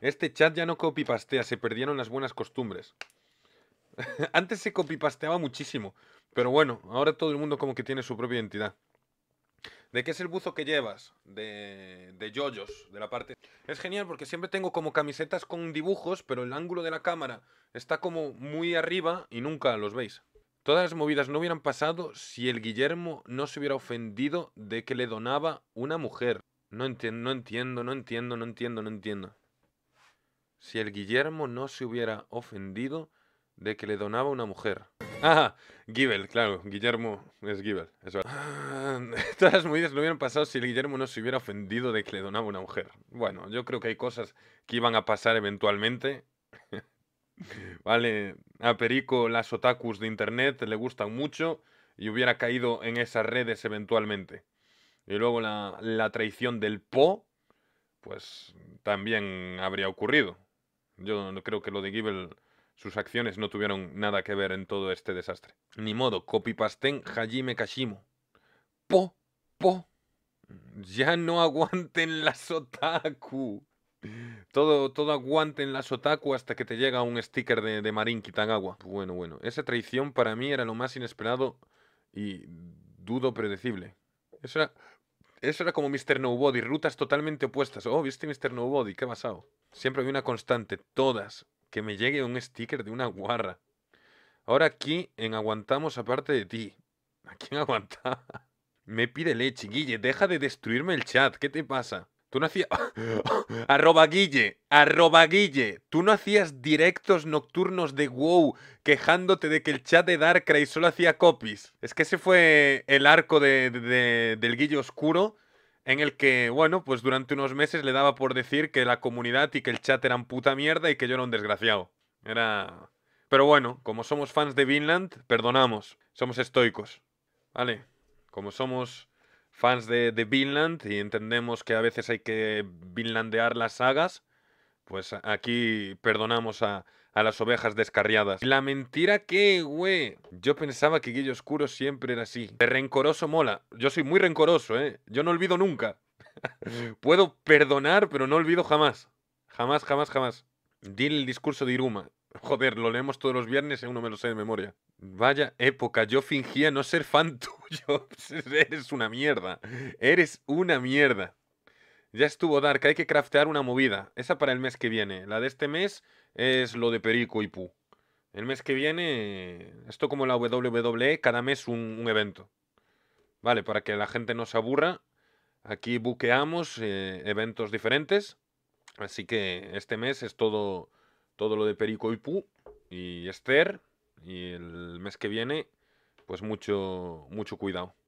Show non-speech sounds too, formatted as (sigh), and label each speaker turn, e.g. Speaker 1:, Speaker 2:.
Speaker 1: Este chat ya no copi-pastea, se perdieron las buenas costumbres. (laughs) Antes se copipasteaba muchísimo, pero bueno, ahora todo el mundo como que tiene su propia identidad. ¿De qué es el buzo que llevas? De, de yoyos, de la parte... Es genial porque siempre tengo como camisetas con dibujos, pero el ángulo de la cámara está como muy arriba y nunca los veis. Todas las movidas no hubieran pasado si el Guillermo no se hubiera ofendido de que le donaba una mujer. No, entiendo, no entiendo, no entiendo, no entiendo, no entiendo si el Guillermo no se hubiera ofendido de que le donaba una mujer. (laughs) Ah, Gibel, claro, Guillermo es Gibel, eso. Ah, (laughs) todas las movidas no hubieran pasado si el Guillermo no se hubiera ofendido de que le donaba una mujer. Bueno, yo creo que hay cosas que iban a pasar eventualmente. (laughs) vale, a Perico las otakus de internet le gustan mucho y hubiera caído en esas redes eventualmente. Y luego la, la traición del Po, pues también habría ocurrido. Yo no creo que lo de Gibel, sus acciones no tuvieron nada que ver en todo este desastre. Ni modo, copipastén Hajime Kashimo. Po, po. Ya no aguanten las otaku. Todo, todo aguante en la Sotaku hasta que te llega un sticker de, de Marín Kitagawa. Bueno, bueno. Esa traición para mí era lo más inesperado y dudo predecible. Eso eso era como Mr. Nobody, rutas totalmente opuestas. Oh, viste Mr. Nobody, qué ha pasado. Siempre había una constante, todas, que me llegue un sticker de una guarra. Ahora aquí en aguantamos aparte de ti. ¿A quién (laughs) aguanta? Me pide leche, Guille, deja de destruirme el chat, ¿qué te pasa? Tú no hacías. (laughs) arroba Guille, arroba Guille. Tú no hacías directos nocturnos de WoW quejándote de que el chat de Darkrai solo hacía copies. Es que ese fue el arco del Guille Oscuro en el que, bueno, pues durante unos meses le daba por decir que la comunidad y que el chat eran puta mierda y que yo era un desgraciado. Era. Pero bueno, como somos fans de Vinland, perdonamos. Somos estoicos. Vale. Como somos fans de, Vinland y entendemos que a veces hay que vinlandear las sagas, pues aquí perdonamos a, las ovejas descarriadas. La mentira que, güey. Yo pensaba que Guillo Oscuro siempre era así. De rencoroso mola. Yo soy muy rencoroso, ¿eh? Yo no olvido nunca. (laughs) Puedo perdonar, pero no olvido jamás. Jamás, jamás, jamás. Dile el discurso de Iruma. Joder, lo leemos todos los viernes, uno me lo sé de memoria. Vaya época, yo fingía no ser fan (laughs) tuyo. Eres una mierda. Eres una mierda. Ya estuvo Dark, hay que craftear una movida. Esa para el mes que viene. La de este mes es lo de Perico y Pu. El mes que viene, esto como la WWE, cada mes un, evento. Vale, para que la gente no se aburra, aquí buqueamos eh, eventos diferentes. Así que este mes es todo todo lo de Perico y Pu y Esther. Y el mes que viene, pues mucho, mucho cuidado.